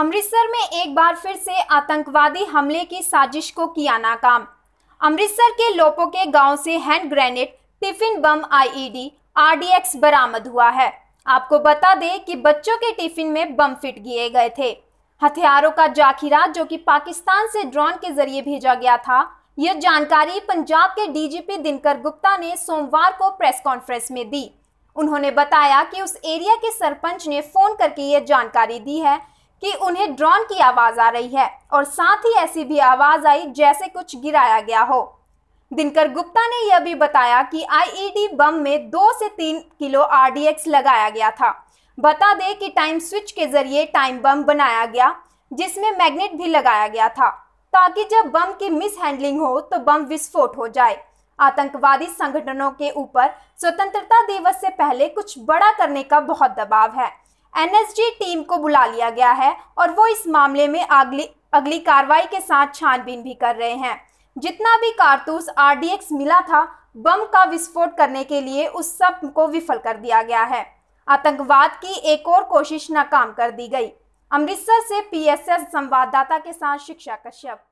अमृतसर में एक बार फिर से आतंकवादी हमले की साजिश को किया नाकाम अमृतसर के के गांव से hand grenade tiffin bomb IED RDX बरामद हुआ है आपको बता दें कि बच्चों के टिफिन में बम फिट किए गए थे हथियारों का जाखिरा जो कि पाकिस्तान से ड्रोन के जरिए भेजा गया था यह जानकारी पंजाब के डीजीपी दिनकर गुप्ता ने सोमवार को प्रेस कॉन्फ्रेंस में दी उन्होंने बताया कि उस एरिया के सरपंच ने फोन करके यह जानकारी दी है कि उन्हें ड्रोन की आवाज आ रही है और साथ ही ऐसी भी आवाज आई जैसे कुछ गिराया गया हो दिनकर गुप्ता ने यह भी बताया कि आईईडी e बम में दो से तीन किलो आरडीएक्स लगाया गया था बता दें कि टाइम स्विच के जरिए टाइम बम बनाया गया जिसमें मैग्नेट भी लगाया गया था ताकि जब बम की मिसहैंडलिंग हो तो बम विस्फोट हो जाए आतंकवादी संगठनों के ऊपर स्वतंत्रता दिवस से पहले कुछ बड़ा करने का बहुत दबाव है एनएसजी टीम को बुला लिया गया है और वो इस मामले में अगली अगली कार्रवाई के साथ छानबीन भी कर रहे हैं जितना भी कारतूस आरडीएक्स मिला था बम का विस्फोट करने के लिए उस सब को विफल कर दिया गया है आतंकवाद की एक और कोशिश नाकाम कर दी गई अमृतसर से पीएसएस संवाददाता के साथ शिक्षा कश्यप